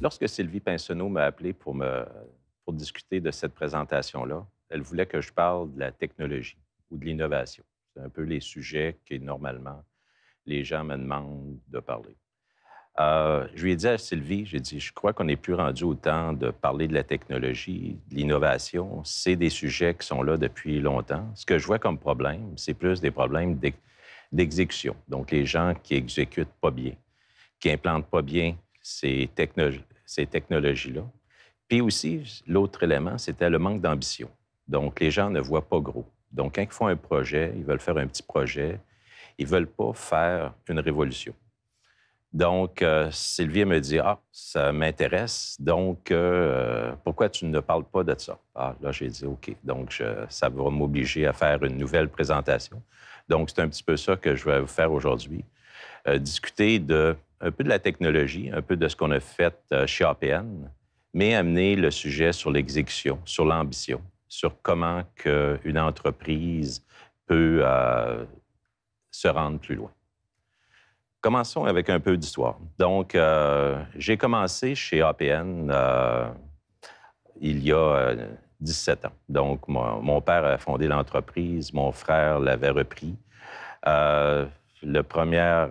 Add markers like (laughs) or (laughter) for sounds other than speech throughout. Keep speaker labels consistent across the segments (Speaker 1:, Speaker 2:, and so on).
Speaker 1: Lorsque Sylvie Pinsonneau m'a appelé pour, pour discuter de cette présentation-là, elle voulait que je parle de la technologie ou de l'innovation. C'est un peu les sujets que normalement les gens me demandent de parler. Euh, je lui ai dit à Sylvie, j'ai dit, je crois qu'on n'est plus rendu au temps de parler de la technologie, de l'innovation. C'est des sujets qui sont là depuis longtemps. Ce que je vois comme problème, c'est plus des problèmes d'exécution. Donc, les gens qui exécutent pas bien, qui implantent pas bien ces, ces technologies-là. Puis aussi, l'autre élément, c'était le manque d'ambition. Donc, les gens ne voient pas gros. Donc, quand ils font un projet, ils veulent faire un petit projet, ils veulent pas faire une révolution. Donc, euh, Sylvie me dit Ah, ça m'intéresse, donc euh, pourquoi tu ne parles pas de ça Ah, là, j'ai dit OK. Donc, ça va m'obliger à faire une nouvelle présentation. Donc, c'est un petit peu ça que je vais vous faire aujourd'hui. Euh, discuter de, un peu de la technologie, un peu de ce qu'on a fait chez APN, mais amener le sujet sur l'exécution, sur l'ambition, sur comment que une entreprise peut se rendre plus loin. Commençons avec un peu d'histoire. Donc, euh, j'ai commencé chez APN euh, il y a 17 euh, ans. Donc, mon, père a fondé l'entreprise, mon frère l'avait repris. le premier,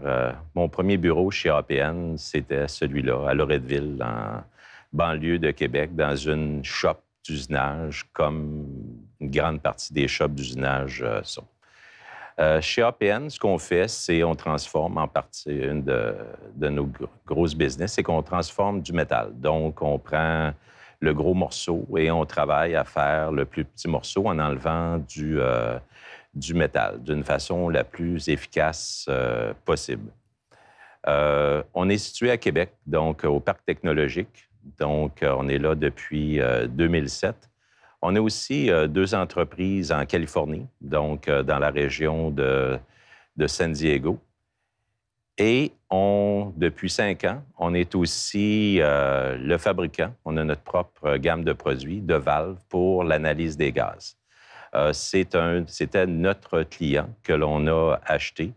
Speaker 1: mon premier bureau chez APN, c'était celui-là, à Loretteville, en banlieue de Québec, dans une shop d'usinage, comme une grande partie des shops d'usinage sont. Euh, chez APN, ce qu'on fait, c'est on transforme en partie une de, nos grosses business, c'est qu'on transforme du métal. Donc, on prend le gros morceau et on travaille à faire le plus petit morceau en enlevant du, euh, du métal d'une façon la plus efficace euh, possible. on est situé à Québec, donc au Parc technologique. Donc, on est là depuis 2007. On a aussi euh, deux entreprises en Californie, donc euh, dans la région de, San Diego. Et on, depuis cinq ans, on est aussi euh, le fabricant. On a notre propre gamme de produits, de valves pour l'analyse des gaz. C'était notre client que l'on a acheté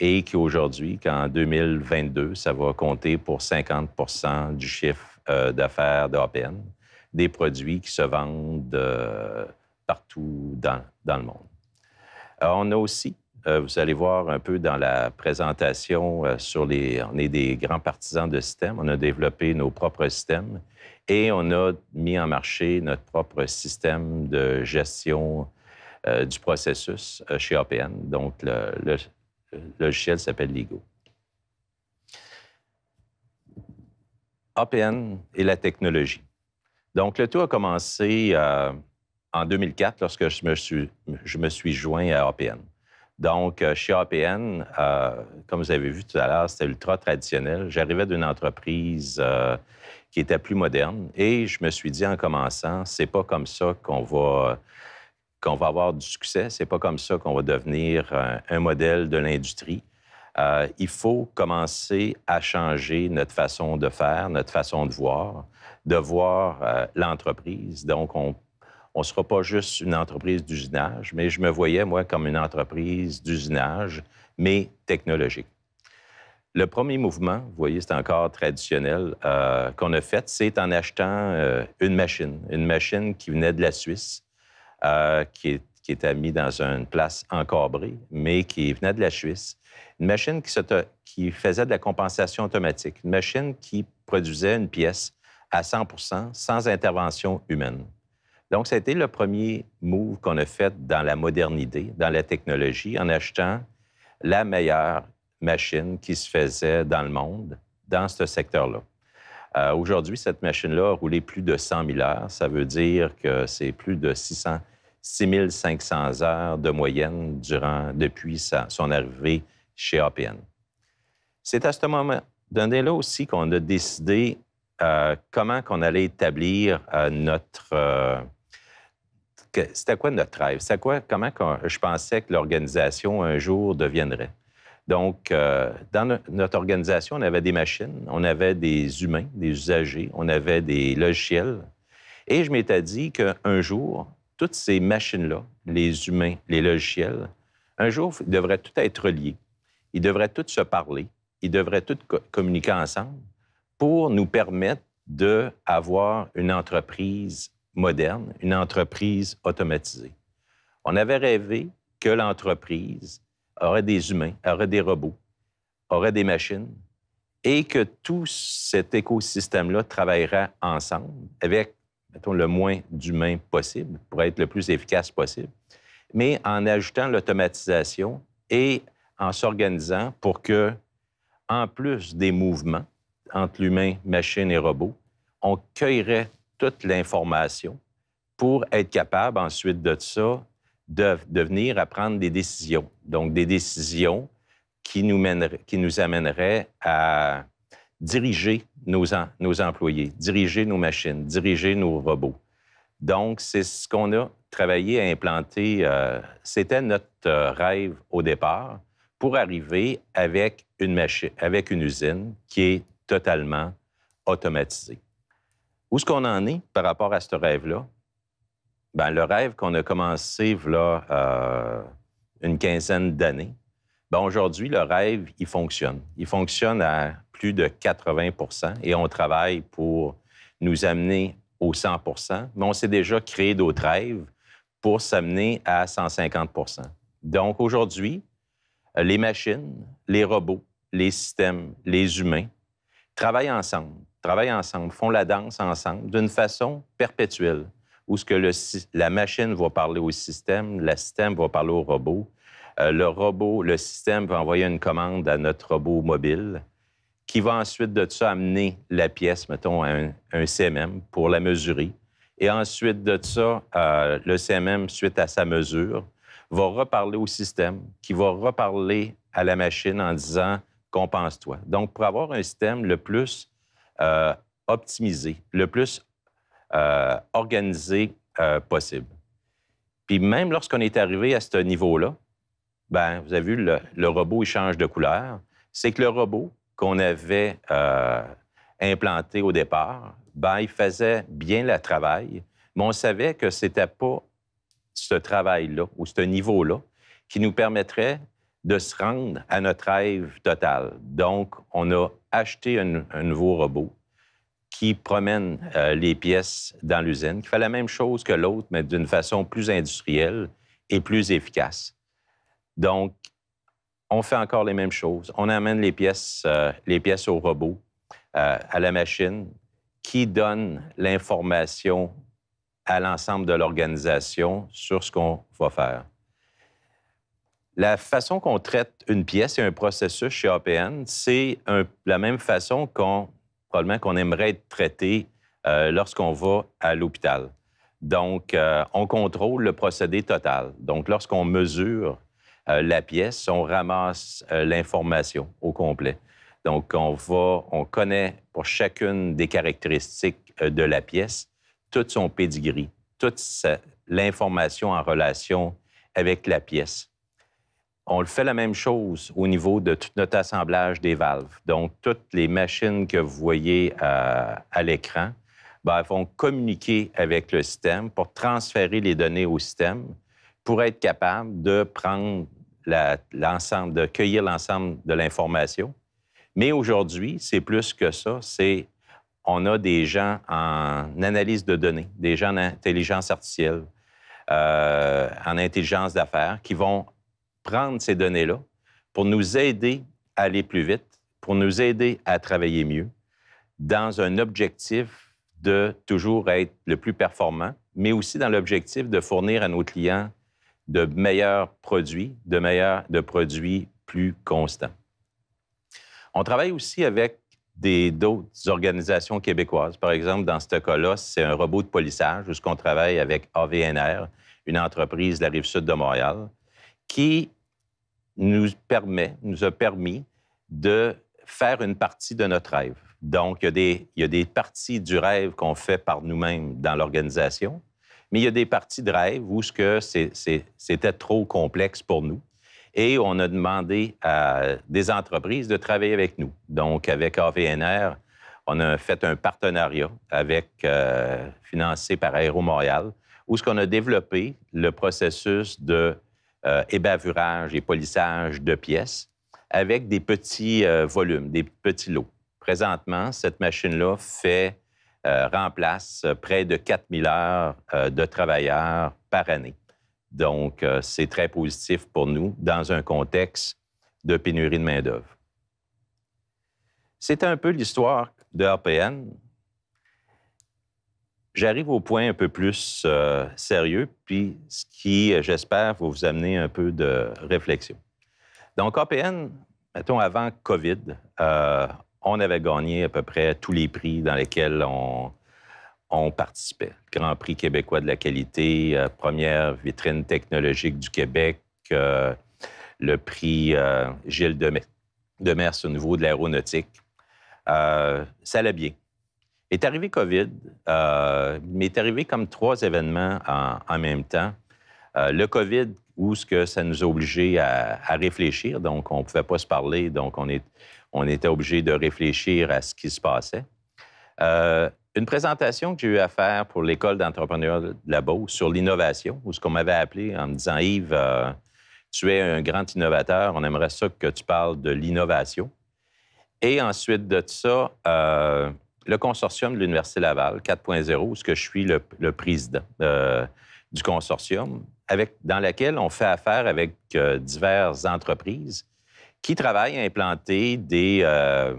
Speaker 1: et qui aujourd'hui, en 2022, ça va compter pour 50 du chiffre d'affaires d'APN des produits qui se vendent euh, partout dans, dans, le monde. Euh, on a aussi, euh, vous allez voir un peu dans la présentation sur les, on est des grands partisans de systèmes, on a développé nos propres systèmes et on a mis en marché notre propre système de gestion du processus chez APN. Donc, le, logiciel s'appelle LIGO. APN et la technologie. Donc, le tout a commencé euh, en 2004 lorsque je me, suis, je me suis joint à APN. Donc, euh, chez APN, euh, comme vous avez vu tout à l'heure, c'était ultra traditionnel. J'arrivais d'une entreprise qui était plus moderne et je me suis dit en commençant, c'est pas comme ça qu'on va va avoir du succès. C'est pas comme ça qu'on va devenir un, modèle de l'industrie. il faut commencer à changer notre façon de faire, notre façon de voir de voir euh, l'entreprise. Donc, on ne sera pas juste une entreprise d'usinage, mais je me voyais, moi, comme une entreprise d'usinage, mais technologique. Le premier mouvement, vous voyez, c'est encore traditionnel, euh, qu'on a fait, c'est en achetant euh, une machine, une machine qui venait de la Suisse, qui, était mise dans une place encabrée, mais qui venait de la Suisse. Une machine qui faisait de la compensation automatique, une machine qui produisait une pièce à 100 sans intervention humaine. Donc, ça a été le premier move qu'on a fait dans la modernité, dans la technologie, en achetant la meilleure machine qui se faisait dans le monde dans ce secteur-là. Euh, aujourd'hui, cette machine-là a roulé plus de 100 000 heures. Ça veut dire que c'est plus de 600, 6 500 heures de moyenne durant, depuis son arrivée chez APN. C'est à ce moment là aussi qu'on a décidé euh, comment qu'on allait établir euh, notre... Euh, c'était quoi notre rêve? C'était quoi, comment je pensais que l'organisation un jour deviendrait? Donc, dans notre organisation, on avait des machines, on avait des humains, des usagers, on avait des logiciels. Et je m'étais dit qu'un jour, toutes ces machines-là, les humains, les logiciels, un jour, ils devraient tout être liés. Ils devraient tous se parler. Ils devraient tous communiquer ensemble pour nous permettre d'avoir une entreprise moderne, une entreprise automatisée. On avait rêvé que l'entreprise aurait des humains, aurait des robots, aurait des machines et que tout cet écosystème-là travaillera ensemble avec, mettons, le moins d'humains possible pour être le plus efficace possible, mais en ajoutant l'automatisation et en s'organisant pour que, en plus des mouvements, entre l'humain, machine et robot. On cueillerait toute l'information pour être capable ensuite de ça de, devenir venir à prendre des décisions. Donc, des décisions qui nous, qui nous amèneraient à diriger nos, nos employés, diriger nos machines, diriger nos robots. Donc, c'est ce qu'on a travaillé à implanter. Euh, c'était notre euh, rêve au départ pour arriver avec une, machine, avec une usine qui est totalement automatisé. Où est-ce qu'on en est par rapport à ce rêve-là? Bien, le rêve qu'on a commencé là, euh, une quinzaine d'années, ben, aujourd'hui, le rêve, il fonctionne. Il fonctionne à plus de 80 et on travaille pour nous amener au 100 mais on s'est déjà créé d'autres rêves pour s'amener à 150 Donc aujourd'hui, les machines, les robots, les systèmes, les humains travaillent ensemble, travaillent ensemble, font la danse ensemble d'une façon perpétuelle, où ce que la machine va parler au système, le système va parler au robot, euh, le robot, le système va envoyer une commande à notre robot mobile qui va ensuite de ça amener la pièce, mettons, à un, CMM pour la mesurer. Et ensuite de ça, euh, le CMM, suite à sa mesure, va reparler au système, qui va reparler à la machine en disant compense-toi. Donc, pour avoir un système le plus euh, optimisé, le plus euh, organisé euh, possible. Puis même lorsqu'on est arrivé à ce niveau-là, ben vous avez vu, le, robot, il change de couleur. C'est que le robot qu'on avait implanté au départ, ben il faisait bien le travail, mais on savait que c'était pas ce travail-là ou ce niveau-là qui nous permettrait de se rendre à notre rêve total. Donc, on a acheté un, nouveau robot qui promène euh, les pièces dans l'usine, qui fait la même chose que l'autre, mais d'une façon plus industrielle et plus efficace. Donc, on fait encore les mêmes choses. On amène les pièces, euh, les pièces au robot, euh, à la machine, qui donne l'information à l'ensemble de l'organisation sur ce qu'on va faire. La façon qu'on traite une pièce et un processus chez APN, c'est la même façon qu'on probablement qu'on aimerait être traité euh, lorsqu'on va à l'hôpital. Donc, euh, on contrôle le procédé total. Donc, lorsqu'on mesure euh, la pièce, on ramasse l'information au complet. Donc, on on connaît pour chacune des caractéristiques de la pièce tout son pedigree, toute l'information en relation avec la pièce on le fait la même chose au niveau de tout notre assemblage des valves. Donc, toutes les machines que vous voyez euh, à, l'écran ben, vont communiquer avec le système pour transférer les données au système pour être capable de prendre l'ensemble, de cueillir l'ensemble de l'information. Mais aujourd'hui, c'est plus que ça. C'est on a des gens en analyse de données, des gens en intelligence artificielle, euh, en intelligence d'affaires, qui vont prendre ces données-là pour nous aider à aller plus vite, pour nous aider à travailler mieux dans un objectif de toujours être le plus performant, mais aussi dans l'objectif de fournir à nos clients de meilleurs produits, de meilleurs de produits plus constants. On travaille aussi avec d'autres organisations québécoises. Par exemple, dans ce cas-là, c'est un robot de polissage où on travaille avec AVNR, une entreprise de la rive sud de Montréal, qui nous permet, nous a permis de faire une partie de notre rêve. Donc, il y a des, il y a des parties du rêve qu'on fait par nous-mêmes dans l'organisation, mais il y a des parties de rêve où ce que c'était trop complexe pour nous. Et on a demandé à des entreprises de travailler avec nous. Donc, avec AVNR, on a fait un partenariat avec, euh, financé par Aéro Montréal, où ce qu'on a développé le processus de et euh, ébavurage et polissage de pièces avec des petits euh, volumes, des petits lots. Présentement, cette machine-là fait, euh, remplace près de 4000 heures de travailleurs par année. Donc, c'est très positif pour nous dans un contexte de pénurie de main-d'œuvre. C'est un peu l'histoire de RPN. J'arrive au point un peu plus euh, sérieux, puis ce qui, euh, j'espère, va vous amener un peu de réflexion. Donc, APN, mettons, avant COVID, euh, on avait gagné à peu près tous les prix dans lesquels on, participait. Grand Prix québécois de la qualité, première vitrine technologique du Québec, le prix Gilles Demers, au niveau de l'aéronautique. Euh, bien. Est arrivé COVID, euh, mais est arrivé comme trois événements en, même temps. Euh, le COVID, où ce que ça nous a obligés à, réfléchir, donc on ne pouvait pas se parler, donc on, était obligé de réfléchir à ce qui se passait. Euh, une présentation que j'ai eu à faire pour l'école d'entrepreneurs de la Beauce sur l'innovation, où ce qu'on m'avait appelé en me disant Yves, euh, tu es un grand innovateur, on aimerait ça que tu parles de l'innovation. Et ensuite de ça, le consortium de l'Université Laval 4.0, où ce que je suis le, président euh, du consortium, avec, dans lequel on fait affaire avec euh, diverses entreprises qui travaillent à implanter des, euh,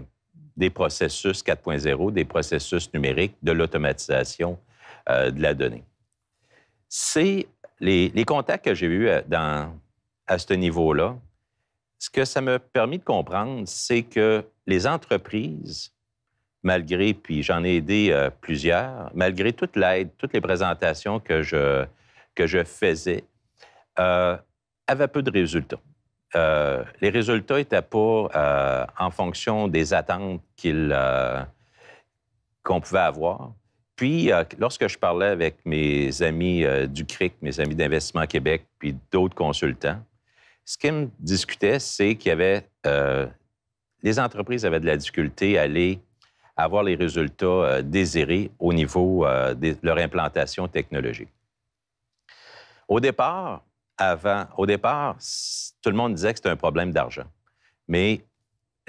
Speaker 1: des processus 4.0, des processus numériques, de l'automatisation de la donnée. C'est les, contacts que j'ai eus à ce niveau-là. Ce que ça m'a permis de comprendre, c'est que les entreprises malgré, puis j'en ai aidé euh, plusieurs, malgré toute l'aide, toutes les présentations que je, que je faisais, euh, avaient peu de résultats. Euh, les résultats étaient pas euh, en fonction des attentes qu'on pouvait avoir. Puis, lorsque je parlais avec mes amis du CRIC, mes amis d'Investissement Québec, puis d'autres consultants, ce qu'ils me discutaient, c'est qu'il y avait... les entreprises avaient de la difficulté à aller avoir les résultats euh, désirés au niveau euh, de leur implantation technologique. Au départ, au départ, tout le monde disait que c'était un problème d'argent. Mais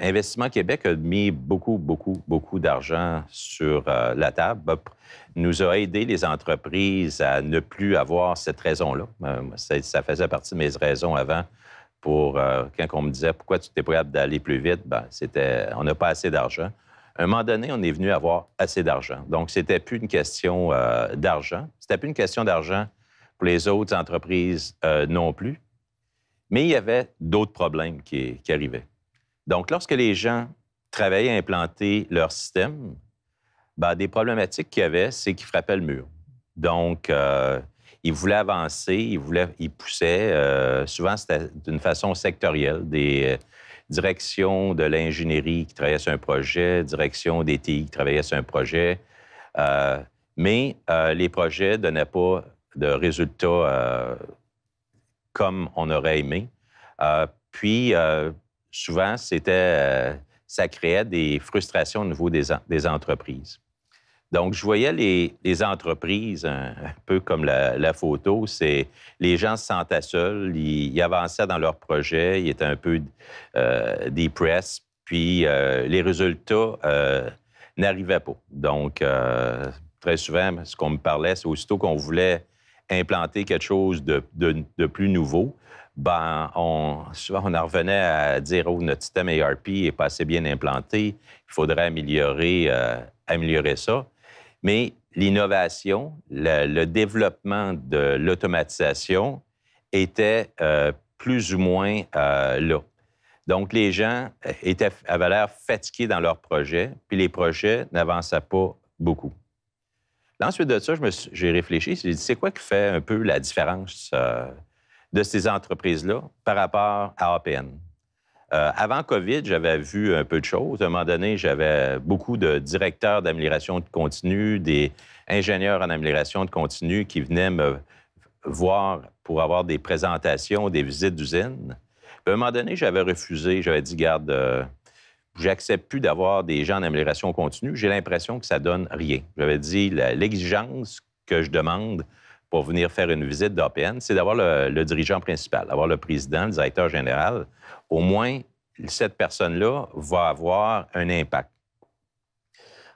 Speaker 1: Investissement Québec a mis beaucoup, beaucoup, beaucoup d'argent sur euh, la table, bah, nous a aidé les entreprises à ne plus avoir cette raison-là. ça, faisait partie de mes raisons avant. Pour, quand on me disait pourquoi tu t'es pas capable d'aller plus vite, ben, c'était on n'a pas assez d'argent. À un moment donné, on est venu avoir assez d'argent. Donc, c'était plus une question euh, d'argent. C'était plus une question d'argent pour les autres entreprises euh, non plus. Mais il y avait d'autres problèmes qui, arrivaient. Donc, lorsque les gens travaillaient à implanter leur système, ben, des problématiques qu'il y avait, c'est qu'ils frappaient le mur. Donc, euh, ils voulaient avancer, ils, voulaient, ils poussaient. souvent, c'était d'une façon sectorielle direction de l'ingénierie qui travaillait sur un projet, direction des TI qui travaillait sur un projet. Euh, mais euh, les projets ne donnaient pas de résultats euh, comme on aurait aimé. puis, souvent, c'était, ça créait des frustrations au niveau des entreprises. Donc, je voyais les, entreprises, un, peu comme la, photo, c'est les gens se sentaient seuls, ils, avançaient dans leurs projets, ils étaient un peu euh, puis euh, les résultats euh, n'arrivaient pas. Donc, euh, très souvent, ce qu'on me parlait, c'est aussitôt qu'on voulait implanter quelque chose de, plus nouveau, ben, on, souvent, on en revenait à dire Oh, notre système ARP n'est pas assez bien implanté, il faudrait améliorer ça. Mais l'innovation, le, développement de l'automatisation était euh, plus ou moins euh, là. Donc, les gens euh, étaient, avaient l'air fatigués dans leurs projets, puis les projets n'avançaient pas beaucoup. ensuite de ça, j'ai réfléchi, j'ai dit, c'est quoi qui fait un peu la différence de ces entreprises-là par rapport à APN? Euh, avant COVID, j'avais vu un peu de choses. À un moment donné, j'avais beaucoup de directeurs d'amélioration de des ingénieurs en amélioration de continu qui venaient me voir pour avoir des présentations, des visites d'usine. À un moment donné, j'avais refusé. J'avais dit, garde, euh, j'accepte plus d'avoir des gens en amélioration continue. J'ai l'impression que ça donne rien. J'avais dit, l'exigence que je demande, pour venir faire une visite d'OPN, c'est d'avoir le, dirigeant principal, d'avoir le président, le directeur général. Au moins, cette personne-là va avoir un impact.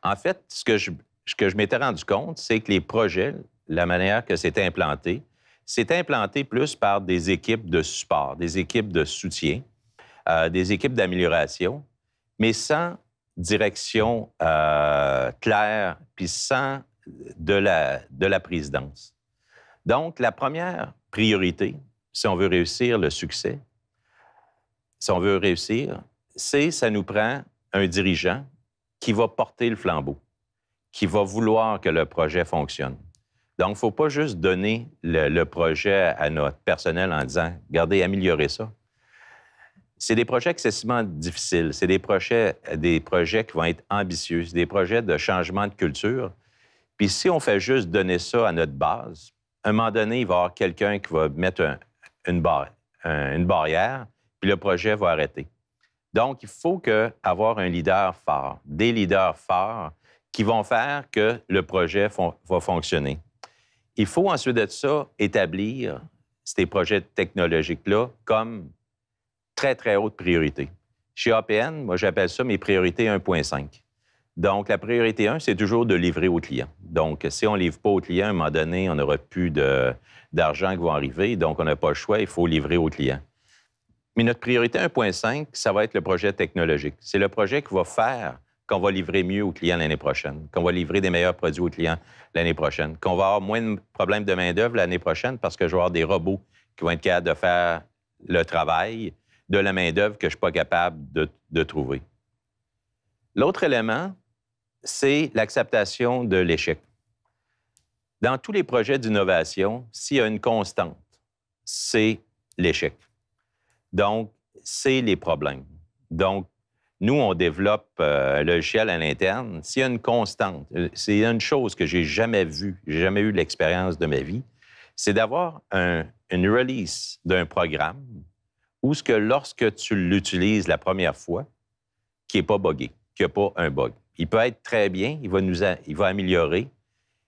Speaker 1: En fait, ce que je, ce que je m'étais rendu compte, c'est que les projets, la manière que c'est implanté, c'est implanté plus par des équipes de support, des équipes de soutien, euh, des équipes d'amélioration, mais sans direction euh, claire, puis sans de la, de la présidence. Donc, la première priorité, si on veut réussir le succès, si on veut réussir, c'est ça nous prend un dirigeant qui va porter le flambeau, qui va vouloir que le projet fonctionne. Donc, il ne faut pas juste donner le, projet à notre personnel en disant, regardez, améliorez ça. C'est des projets excessivement difficiles. C'est des projets, des projets qui vont être ambitieux. C'est des projets de changement de culture. Puis si on fait juste donner ça à notre base, à un moment donné, il va y avoir quelqu'un qui va mettre une, barrière, puis le projet va arrêter. Donc, il faut que, avoir un leader fort, des leaders forts qui vont faire que le projet va fonctionner. Il faut ensuite de ça établir ces projets technologiques-là comme très, très haute priorité. Chez APN, moi, j'appelle ça mes priorités 1.5. Donc, la priorité 1, c'est toujours de livrer aux clients. Donc, si on ne livre pas au clients, à un moment donné, on n'aura plus d'argent qui va arriver. Donc, on n'a pas le choix, il faut livrer aux clients. Mais notre priorité 1.5, ça va être le projet technologique. C'est le projet qui va faire qu'on va livrer mieux aux clients l'année prochaine, qu'on va livrer des meilleurs produits aux clients l'année prochaine, qu'on va avoir moins de problèmes de main-d'œuvre l'année prochaine parce que je vais avoir des robots qui vont être capables de faire le travail de la main-d'œuvre que je ne suis pas capable de trouver. L'autre élément, c'est l'acceptation de l'échec. Dans tous les projets d'innovation, s'il y a une constante, c'est l'échec. Donc, c'est les problèmes. Donc, nous, on développe le euh, un à l'interne. S'il y a une constante, c'est euh, une chose que j'ai jamais vue, j'ai jamais eu l'expérience de ma vie, c'est d'avoir une release d'un programme où ce que lorsque tu l'utilises la première fois, qui n'est pas bogué, qui pas un bug. Il peut être très bien, il va, nous va améliorer,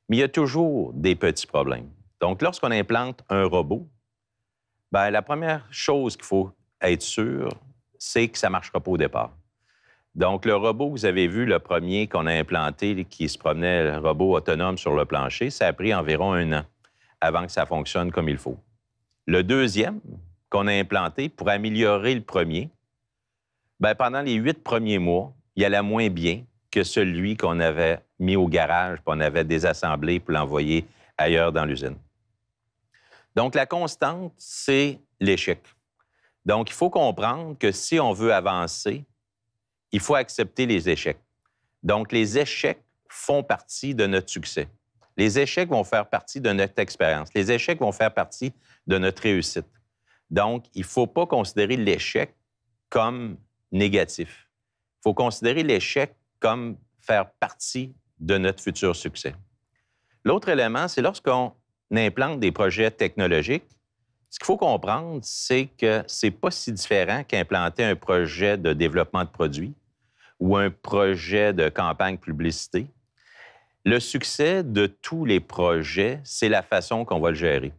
Speaker 1: mais il y a toujours des petits problèmes. Donc, lorsqu'on implante un robot, bien, la première chose qu'il faut être sûr, c'est que ça ne marchera pas au départ. Donc, le robot, vous avez vu, le premier qu'on a implanté, qui se promenait, le robot autonome sur le plancher, ça a pris environ un an avant que ça fonctionne comme il faut. Le deuxième qu'on a implanté pour améliorer le premier, bien, pendant les huit premiers mois, il allait moins bien, que celui qu'on avait mis au garage, qu'on avait désassemblé pour l'envoyer ailleurs dans l'usine. Donc, la constante, c'est l'échec. Donc, il faut comprendre que si on veut avancer, il faut accepter les échecs. Donc, les échecs font partie de notre succès. Les échecs vont faire partie de notre expérience. Les échecs vont faire partie de notre réussite. Donc, il ne faut pas considérer l'échec comme négatif. Il faut considérer l'échec comme faire partie de notre futur succès. L'autre élément, c'est lorsqu'on implante des projets technologiques, ce qu'il faut comprendre, c'est que n'est pas si différent qu'implanter un projet de développement de produits ou un projet de campagne publicité. Le succès de tous les projets, c'est la façon qu'on va le gérer.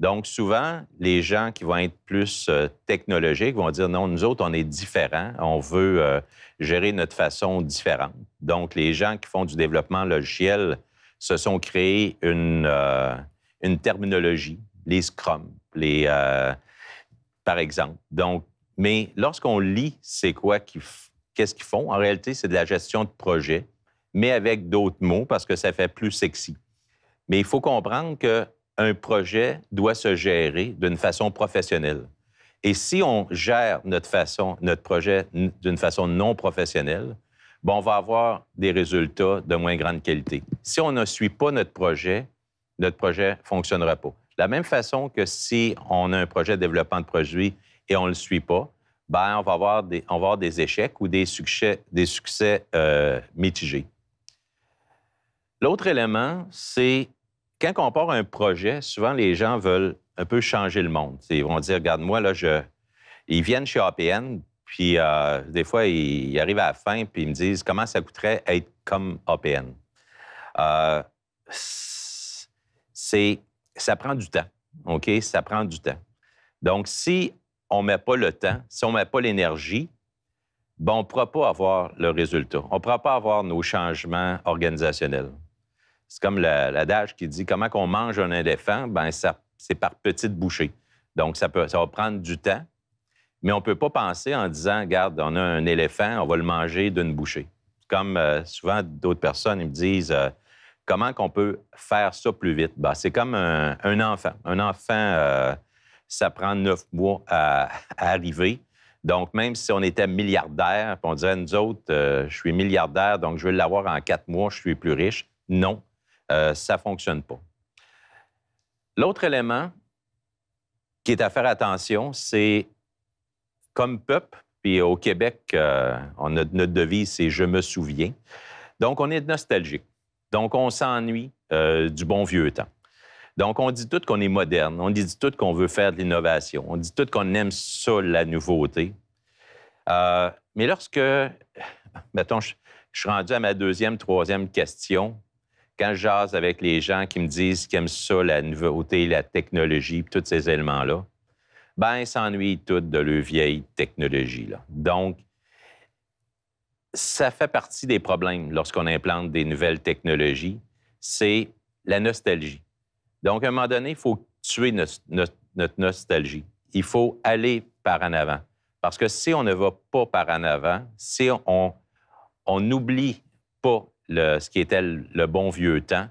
Speaker 1: Donc, souvent, les gens qui vont être plus euh, technologiques vont dire non, nous autres, on est différents, on veut euh, gérer notre façon différente. Donc, les gens qui font du développement logiciel se sont créés une, euh, une terminologie, les Scrum, les, par exemple. Donc, mais lorsqu'on lit c'est quoi qu'ils ce qu'ils font, en réalité, c'est de la gestion de projet, mais avec d'autres mots parce que ça fait plus sexy. Mais il faut comprendre que un projet doit se gérer d'une façon professionnelle. Et si on gère notre, façon, notre projet d'une façon non professionnelle, bon, on va avoir des résultats de moins grande qualité. Si on ne suit pas notre projet, notre projet ne fonctionnera pas. De la même façon que si on a un projet de développement de produit et on ne le suit pas, ben on, va avoir des, on des échecs ou des succès, des succès euh, mitigés. L'autre élément, c'est quand on part un projet, souvent les gens veulent un peu changer le monde. ils vont dire, regarde-moi, là, je... ils viennent chez APN, puis euh, des fois, ils, arrivent à la fin, puis ils me disent, comment ça coûterait être comme APN? Euh, c'est... Ça prend du temps, OK? Ça prend du temps. Donc, si on ne met pas le temps, si on ne met pas l'énergie, ben, on ne pourra pas avoir le résultat. On ne pourra pas avoir nos changements organisationnels. C'est comme l'adage qui dit comment qu'on mange un éléphant, ben c'est par petites bouchées. Donc, ça, peut, ça va prendre du temps, mais on ne peut pas penser en disant, regarde, on a un éléphant, on va le manger d'une bouchée. Comme euh, souvent d'autres personnes, ils me disent, euh, comment qu'on peut faire ça plus vite? Ben, c'est comme un, enfant. Un enfant, euh, ça prend neuf mois à, arriver. Donc, même si on était milliardaire, on dirait, nous autres, je suis milliardaire, donc je vais l'avoir en quatre mois, je suis plus riche. Non, euh, ça ne fonctionne pas. L'autre élément qui est à faire attention, c'est comme peuple, puis au Québec, euh, on a, notre devise, c'est Je me souviens. Donc, on est nostalgique. Donc, on s'ennuie euh, du bon vieux temps. Donc, on dit tout qu'on est moderne, on dit tout qu'on veut faire de l'innovation, on dit tout qu'on aime ça, la nouveauté. mais lorsque, mettons, je, suis rendu à ma deuxième, troisième question, quand je jase avec les gens qui me disent qu'ils aiment ça, la nouveauté, la technologie, tous ces éléments-là, ben ils s'ennuient tous de leur vieille technologie. Là. Donc, ça fait partie des problèmes lorsqu'on implante des nouvelles technologies, c'est la nostalgie. Donc, à un moment donné, il faut tuer notre, nostalgie. Il faut aller par en avant. Parce que si on ne va pas par en avant, si on, on n'oublie pas ce qui était le, bon vieux temps,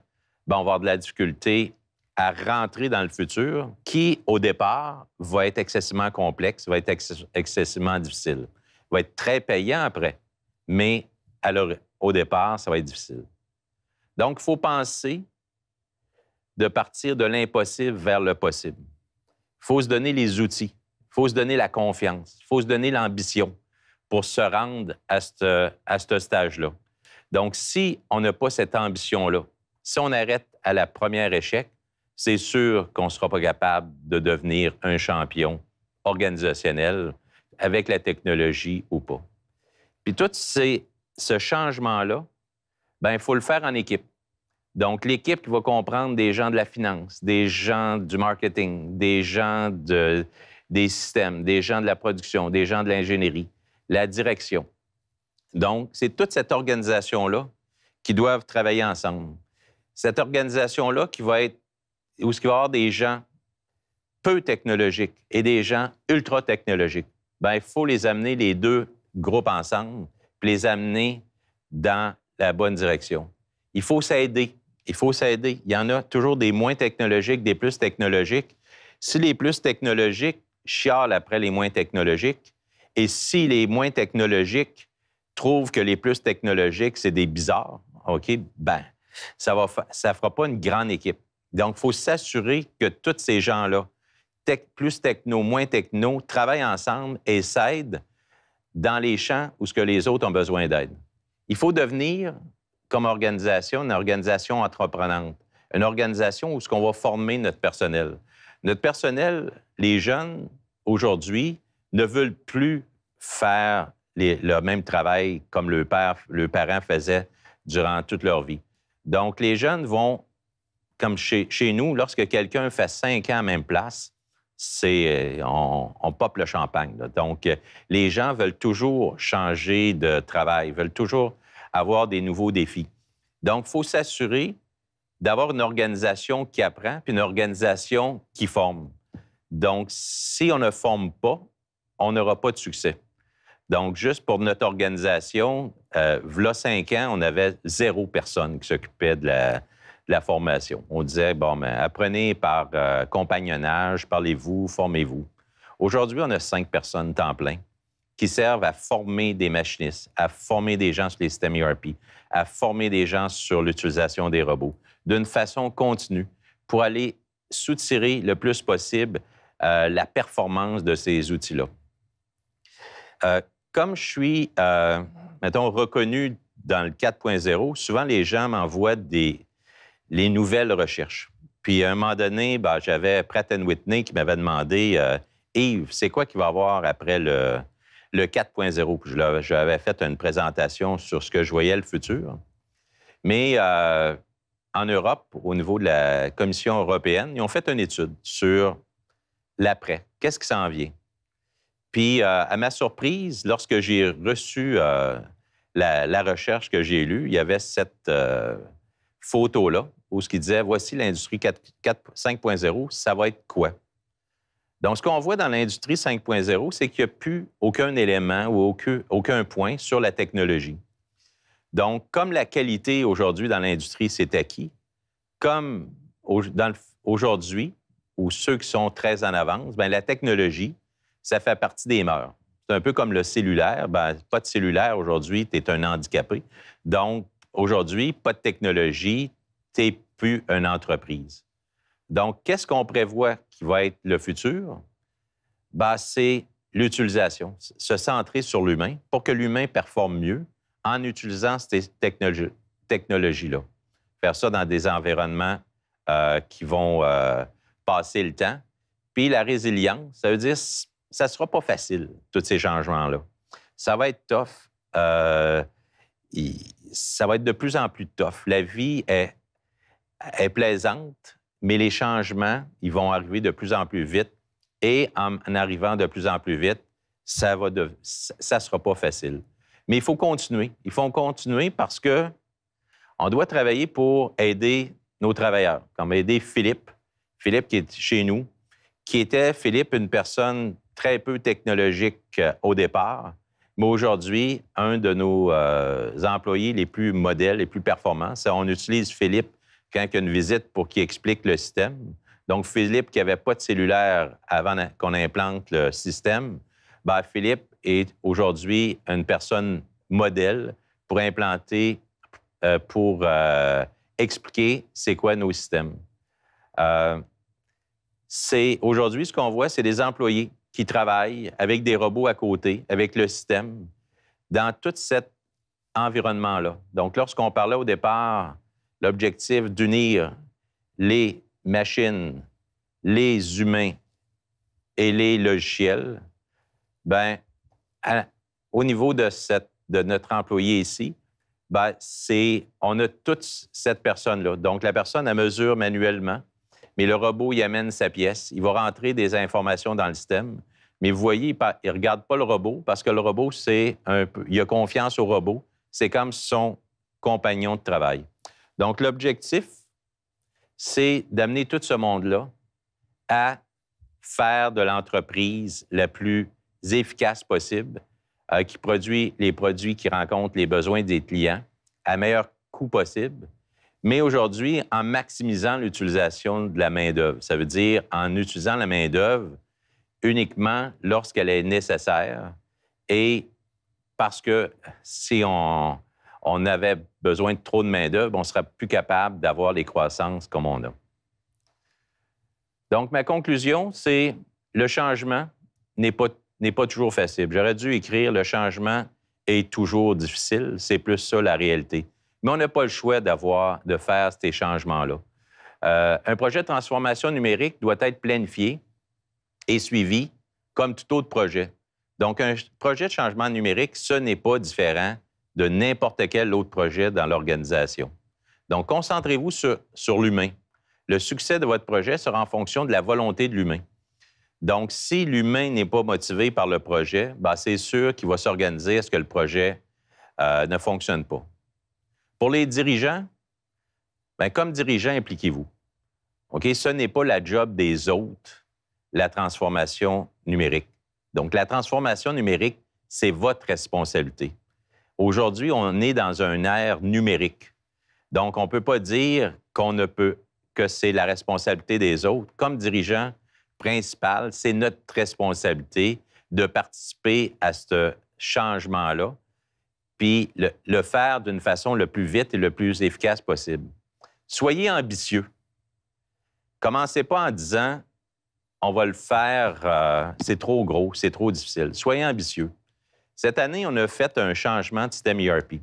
Speaker 1: ben, on va avoir de la difficulté à rentrer dans le futur qui, au départ, va être excessivement complexe, va être excessivement difficile, va être très payant après, mais alors, au départ, ça va être difficile. Donc, il faut penser de partir de l'impossible vers le possible. Il faut se donner les outils, il faut se donner la confiance, il faut se donner l'ambition pour se rendre à ce, à ce stage-là. Donc, si on n'a pas cette ambition-là, si on arrête à la première échec, c'est sûr qu'on ne sera pas capable de devenir un champion organisationnel avec la technologie ou pas. Puis tout ce changement-là, il ben, faut le faire en équipe. Donc, l'équipe qui va comprendre des gens de la finance, des gens du marketing, des gens des systèmes, des gens de la production, des gens de l'ingénierie, la direction. Donc, c'est toute cette organisation-là qui doivent travailler ensemble. Cette organisation-là qui va être, où ce va va avoir des gens peu technologiques et des gens ultra technologiques, ben, il faut les amener, les deux groupes ensemble, puis les amener dans la bonne direction. Il faut s'aider. Il faut s'aider. Il y en a toujours des moins technologiques, des plus technologiques. Si les plus technologiques chialent après les moins technologiques, et si les moins technologiques trouvent que les plus technologiques, c'est des bizarres, OK, ben, ça ne ça fera pas une grande équipe. Donc, il faut s'assurer que tous ces gens-là, tech, plus techno, moins techno, travaillent ensemble et s'aident dans les champs où ce que les autres ont besoin d'aide. Il faut devenir, comme organisation, une organisation entreprenante, une organisation où ce qu'on va former notre personnel. Notre personnel, les jeunes, aujourd'hui, ne veulent plus faire le même travail comme le père, le parent faisait durant toute leur vie. Donc, les jeunes vont, comme chez, nous, lorsque quelqu'un fait cinq ans à même place, c'est euh, on, on pop le champagne. Donc, euh, les gens veulent toujours changer de travail, veulent toujours avoir des nouveaux défis. Donc, il faut s'assurer d'avoir une organisation qui apprend, puis une organisation qui forme. Donc, si on ne forme pas, on n'aura pas de succès. Donc, juste pour notre organisation, euh, v'là cinq ans, on avait zéro personne qui s'occupait de la, formation. On disait, bon, mais apprenez par euh, compagnonnage, parlez-vous, formez-vous. Aujourd'hui, on a cinq personnes temps plein qui servent à former des machinistes, à former des gens sur les systèmes ERP, à former des gens sur l'utilisation des robots, d'une façon continue, pour aller soutirer le plus possible euh, la performance de ces outils-là. Euh, comme je suis, euh, mettons, reconnu dans le 4.0, souvent les gens m'envoient des, les nouvelles recherches. Puis à un moment donné, ben, j'avais Pratt Whitney qui m'avait demandé euh, Yves, c'est quoi qu'il va y avoir après le, 4.0 Puis je, fait une présentation sur ce que je voyais le futur. Mais euh, en Europe, au niveau de la Commission européenne, ils ont fait une étude sur l'après. Qu'est-ce qui s'en vient puis, euh, à ma surprise, lorsque j'ai reçu euh, la, recherche que j'ai lue, il y avait cette euh, photo-là où ce qui disait voici l'industrie 5.0, ça va être quoi? Donc, ce qu'on voit dans l'industrie 5.0, c'est qu'il n'y a plus aucun élément ou aucun, point sur la technologie. Donc, comme la qualité aujourd'hui dans l'industrie, s'est acquise, comme aujourd'hui, ou ceux qui sont très en avance, ben, la technologie ça fait partie des mœurs. C'est un peu comme le cellulaire. Ben, pas de cellulaire aujourd'hui, tu es un handicapé. Donc, aujourd'hui, pas de technologie, tu n'es plus une entreprise. Donc, qu'est-ce qu'on prévoit qui va être le futur? Ben, c'est l'utilisation, se centrer sur l'humain pour que l'humain performe mieux en utilisant ces technologies-là. Faire ça dans des environnements euh, qui vont euh, passer le temps. Puis la résilience, ça veut dire ça sera pas facile, tous ces changements-là. Ça va être tough. Euh, ça va être de plus en plus tough. La vie est, plaisante, mais les changements, ils vont arriver de plus en plus vite. Et en, arrivant de plus en plus vite, ça va ça sera pas facile. Mais il faut continuer. Il faut continuer parce que on doit travailler pour aider nos travailleurs, comme aider Philippe. Philippe qui est chez nous, qui était, Philippe, une personne très peu technologique euh, au départ. Mais aujourd'hui, un de nos euh, employés les plus modèles, les plus performants, c'est on utilise Philippe quand il y a une visite pour qu'il explique le système. Donc, Philippe, qui n'avait pas de cellulaire avant qu'on implante le système, ben, Philippe est aujourd'hui une personne modèle pour implanter, euh, pour expliquer c'est quoi nos systèmes. c'est aujourd'hui ce qu'on voit, c'est des employés qui travaillent avec des robots à côté, avec le système, dans tout cet environnement-là. Donc, lorsqu'on parlait au départ, l'objectif d'unir les machines, les humains et les logiciels, ben, au niveau de, cette, de notre employé ici, ben, c'est on a toute cette personne-là. Donc, la personne, à mesure manuellement mais le robot y amène sa pièce. Il va rentrer des informations dans le système. Mais vous voyez, il ne regarde pas le robot parce que le robot, c'est Il a confiance au robot. C'est comme son compagnon de travail. Donc, l'objectif, c'est d'amener tout ce monde-là à faire de l'entreprise la plus efficace possible, euh, qui produit les produits qui rencontrent les besoins des clients à meilleur coût possible, mais aujourd'hui, en maximisant l'utilisation de la main-d'œuvre. Ça veut dire en utilisant la main-d'œuvre uniquement lorsqu'elle est nécessaire et parce que si on, avait besoin de trop de main-d'œuvre, on ne sera plus capable d'avoir les croissances comme on a. Donc, ma conclusion, c'est le changement n'est pas, pas toujours facile. J'aurais dû écrire le changement est toujours difficile. C'est plus ça la réalité mais on n'a pas le choix d'avoir, de faire ces changements-là. Euh, un projet de transformation numérique doit être planifié et suivi comme tout autre projet. Donc, un projet de changement numérique, ce n'est pas différent de n'importe quel autre projet dans l'organisation. Donc, concentrez-vous sur, l'humain. Le succès de votre projet sera en fonction de la volonté de l'humain. Donc, si l'humain n'est pas motivé par le projet, ben, c'est sûr qu'il va s'organiser à ce que le projet euh, ne fonctionne pas. Pour les dirigeants, bien, comme dirigeants, impliquez-vous. OK? Ce n'est pas la job des autres, la transformation numérique. Donc, la transformation numérique, c'est votre responsabilité. Aujourd'hui, on est dans un ère numérique. Donc, on ne peut pas dire qu'on ne peut que c'est la responsabilité des autres. Comme dirigeant principal, c'est notre responsabilité de participer à ce changement-là le, faire d'une façon le plus vite et le plus efficace possible. Soyez ambitieux. Commencez pas en disant on va le faire, euh, c'est trop gros, c'est trop difficile. Soyez ambitieux. Cette année, on a fait un changement de système ERP.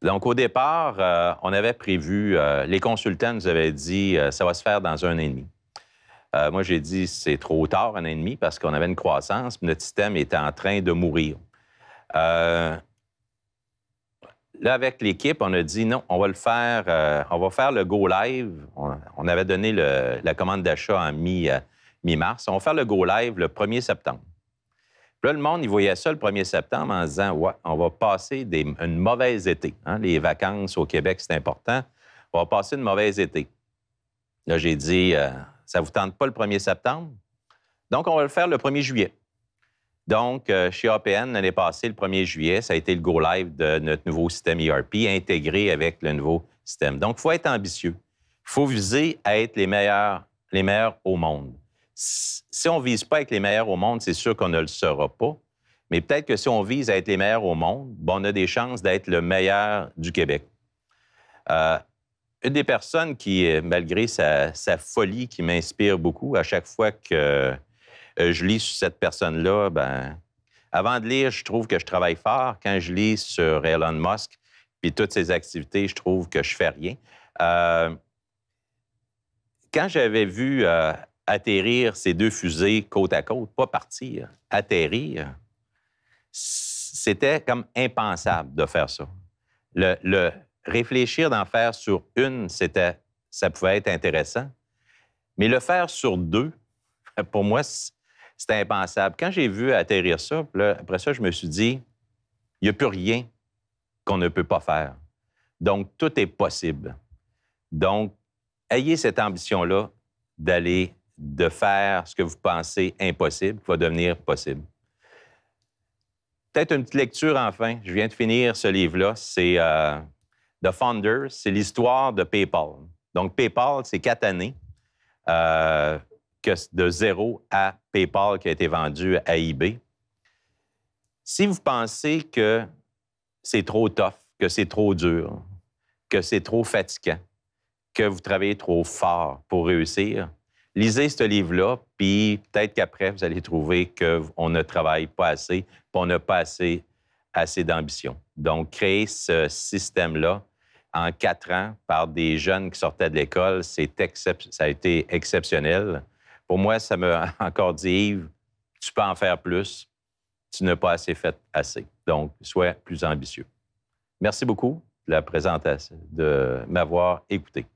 Speaker 1: Donc, au départ, euh, on avait prévu, euh, les consultants nous avaient dit, ça va se faire dans un an et demi. moi, j'ai dit, c'est trop tard, un an et demi, parce qu'on avait une croissance, notre système était en train de mourir. Là, avec l'équipe, on a dit non, on va le faire, euh, on va faire le go live. On, avait donné la commande d'achat en mi, euh, mars On va faire le go live le 1er septembre. là, le monde, il voyait ça le 1er septembre en disant Ouais, on va passer des, une mauvaise été. Hein. Les vacances au Québec, c'est important. On va passer une mauvaise été. Là, j'ai dit ça euh, Ça vous tente pas le 1er septembre? Donc, on va le faire le 1er juillet. Donc, euh, chez APN, l'année passée, le 1er juillet, ça a été le go-live de notre nouveau système ERP intégré avec le nouveau système. Donc, il faut être ambitieux. Il faut viser à être les meilleurs, les meilleurs au monde. Si on ne vise pas à être les meilleurs au monde, c'est sûr qu'on ne le sera pas. Mais peut-être que si on vise à être les meilleurs au monde, on a des chances d'être le meilleur du Québec. Euh, une des personnes qui, malgré sa folie, qui m'inspire beaucoup à chaque fois que euh, je lis sur cette personne-là, ben, avant de lire, je trouve que je travaille fort. Quand je lis sur Elon Musk, puis toutes ses activités, je trouve que je fais rien. Euh, quand j'avais vu euh, atterrir ces deux fusées côte à côte, pas partir, atterrir, c'était comme impensable de faire ça. Le, le réfléchir d'en faire sur une, c'était, ça pouvait être intéressant, mais le faire sur deux, (laughs) pour moi, c'était impensable. Quand j'ai vu atterrir ça, après ça, je me suis dit, il n'y a plus rien qu'on ne peut pas faire. Donc, tout est possible. Donc, ayez cette ambition-là d'aller, de faire ce que vous pensez impossible, qui va devenir possible. Peut-être une petite lecture, enfin. Je viens de finir ce livre-là. C'est euh, The Founder, c'est l'histoire de PayPal. Donc, PayPal, c'est quatre années. Euh, que de zéro à PayPal qui a été vendu à eBay. Si vous pensez que c'est trop tough, que c'est trop dur, que c'est trop fatigant, que vous travaillez trop fort pour réussir, lisez ce livre-là, puis peut-être qu'après, vous allez trouver qu'on ne travaille pas assez, puis on n'a pas assez, assez d'ambition. Donc, créer ce système-là en quatre ans par des jeunes qui sortaient de l'école, ça a été exceptionnel. Pour moi, ça me (laughs) encore dit, Yves, tu peux en faire plus, tu n'as pas assez fait assez. Donc, sois plus ambitieux. Merci beaucoup de la présentation, de m'avoir écouté.